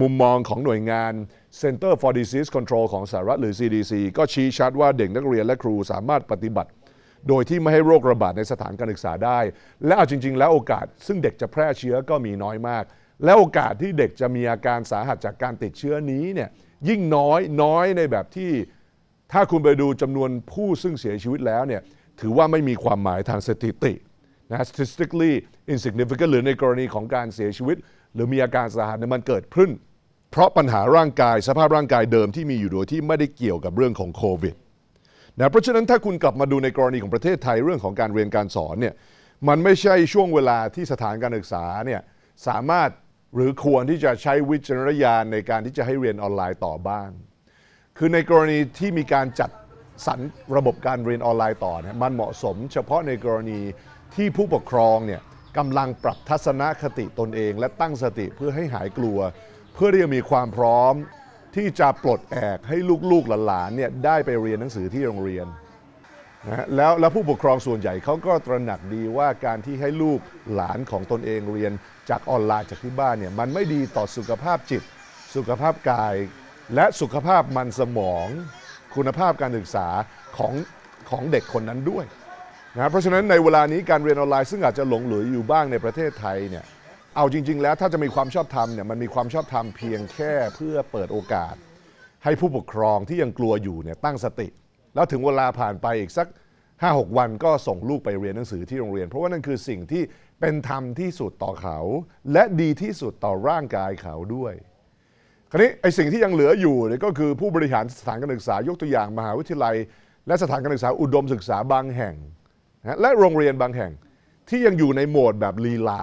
มุมมองของหน่วยงาน Center for Disease Control ของสหรัฐ หรือ CDC ก็ชี้ชัดว่าเด็กนักเรียนและครูสามารถปฏิบัติ โดยที่ไม่ให้โรคระบาดในสถานการศึกษาได้ และเอาจริง ๆ แล้วโอกาสซึ่งเด็กจะแพร่เชื้อก็มีน้อยมาก และโอกาสที่เด็กจะมีอาการสาหัสจากการติดเชื้อนี้เนี่ยยิ่งน้อยน้อยในแบบที่ถ้าคุณไปดูจำนวนผู้ซึ่งเสียชีวิตแล้วเนี่ยถือว่าไม่มีความหมายทางสถิตินะ statistically insignificant หรือในกรณีของการเสียชีวิตหรือมีอาการสาหัสเนี่ยมันเกิดขึ้น เพราะปัญหาร่างกาย สภาพร่างกายเดิมที่มีอยู่โดยที่ไม่ได้เกี่ยวกับเรื่องของโควิด นะเพราะฉะนั้นถ้าคุณกลับมาดูในกรณีของประเทศไทยเรื่องของการเรียนการสอนเนี่ยมันไม่ใช่ช่วงเวลาที่สถานการศึกษาเนี่ยสามารถหรือควรที่จะใช้วิจารณญาณในการที่จะให้เรียนออนไลน์ต่อบ้างคือในกรณีที่มีการจัดสรรระบบการเรียนออนไลน์ต่อเนี่ยมันเหมาะสม เฉพาะในกรณีที่ผู้ปกครองเนี่ยกำลังปรับทัศนคติตนเอง และตั้งสติเพื่อให้หายกลัว เพื่อที่จะมีความพร้อมที่จะปลดแอกให้ลูกๆหลานๆเนี่ยได้ไปเรียนหนังสือที่โรงเรียนนะแล้วแล้วผู้ปกครองส่วนใหญ่เขาก็ตระหนักดีว่าการที่ให้ลูกหลานของตนเองเรียนจากออนไลน์จากที่บ้านเนี่ยมันไม่ดีต่อสุขภาพจิต สุขภาพกายและสุขภาพมันสมอง คุณภาพการศึกษาของของเด็กคนนั้นด้วยนะเพราะฉะนั้นในเวลานี้การเรียนออนไลน์ซึ่งอาจจะหลงเหลืออยู่บ้างในประเทศไทยเนี่ย เอาจริง ๆ แล้วถ้าจะมีความชอบธรรมเนี่ยมันมีความชอบธรรมเพียงแค่เพื่อเปิดโอกาส ให้ผู้ปกครองที่ยังกลัวอยู่เนี่ยตั้งสติ แล้วถึงเวลาผ่านไปอีกสัก 5-6 วันก็ส่งลูกไปเรียนหนังสือที่โรงเรียน เพราะว่านั่นคือสิ่งที่เป็นธรรมที่สุดต่อเขา และดีที่สุดต่อร่างกายเขาด้วย คราวนี้ไอ้สิ่งที่ยังเหลืออยู่เนี่ยก็คือผู้บริหารสถานการศึกษายกตัวอย่างมหาวิทยาลัย และสถานการศึกษาอุดมศึกษาบางแห่งนะและโรงเรียนบางแห่งที่ยังอยู่ในโหมดแบบลีลา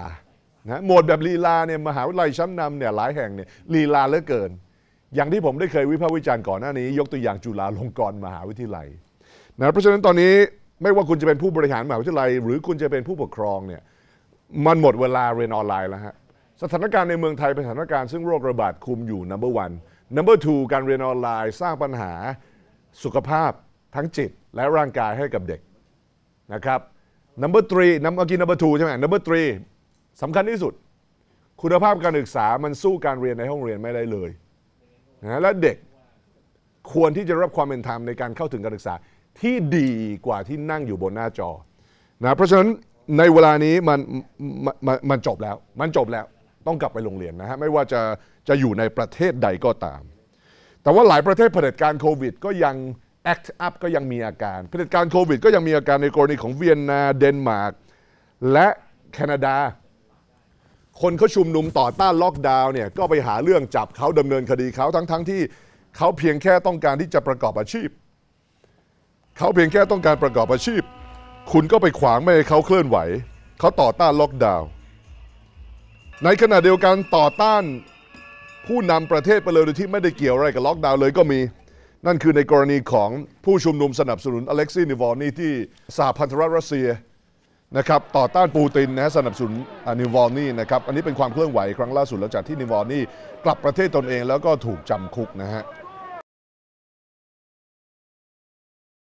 นะโหมดแบบลีลาเนี่ยมหาวิทยาลัยชั้นนำเนี่ยหลายแห่งเนี่ยลีลาเหลือเกิน อย่างที่ผมได้เคยวิพากษ์วิจารณ์ก่อนหน้านี้ ยกตัวอย่างจุฬาลงกรณ์มหาวิทยาลัยนะเพราะฉะนั้นตอนนี้ไม่ว่าคุณจะเป็นผู้บริหารมหาวิทยาลัย หรือคุณจะเป็นผู้ปกครองเนี่ยมันหมดเวลาเรียนออนไลน์แล้วฮะสถานการณ์ในเมืองไทยเป็นสถานการณ์ซึ่งโรคระบาดคุมอยู่ number one number two การเรียนออนไลน์สร้างปัญหาสุขภาพทั้งจิตและร่างกายให้กับเด็กนะครับ number three นำเมื่อกี้ number two ใช่ไหม number three สำคัญที่สุด คุณภาพการศึกษามันสู้การเรียนในห้องเรียนไม่ได้เลยนะและเด็กควรที่จะรับความเป็นธรรมในการเข้าถึงการศึกษาที่ดีกว่าที่นั่งอยู่บนหน้าจอนะเพราะฉะนั้นในเวลานี้มันมมมันจบแล้ว มันจบแล้วต้องกลับไปโรงเรียนนะฮะไม่ว่าจะจะอยู่ในประเทศใดก็ตาม แต่ว่าหลายประเทศเผด็จการโควิด ก็ยังแอคอัพก็ยังมีอาการเผด็จการโควิด ก็ยังมีอาการในกรณีของเวียนนาเดนมาร์กและแคนาดา คนเขาชุมนุมต่อต้านล็อกดาวน์เนี่ยก็ไปหาเรื่องจับเขาดำเนินคดีเขาทั้งๆทที่เขาเพียงแค่ต้องการที่จะประกอบอาชีพเขาเพียงแค่ต้องการประกอบอาชีพ คุณก็ไปขวางไม่ให้เขาเคลื่อนไหวเขาต่อต้านล็อกดาวน์ในขณะเดียวกันต่อต้านผู้นำประเทศไปเลยโดยที่ไม่ได้เกี่ยวอะไรกับล็อกดาวน์เลยก็มีนั่นคือในกรณีของผู้ชุมนุมสนับสนุนอเล็กซีนิวอร์นีที่สหพันธรัฐรัสเซียนะครับต่อต้านปูตินนะสนับสนุนนิวอร์นีนะครับอันนี้เป็นความเคลื่อนไหวครั้งล่าสุดหลังจากที่นิวอร์นีกลับประเทศตนเองแล้วก็ถูกจำคุกนะฮะ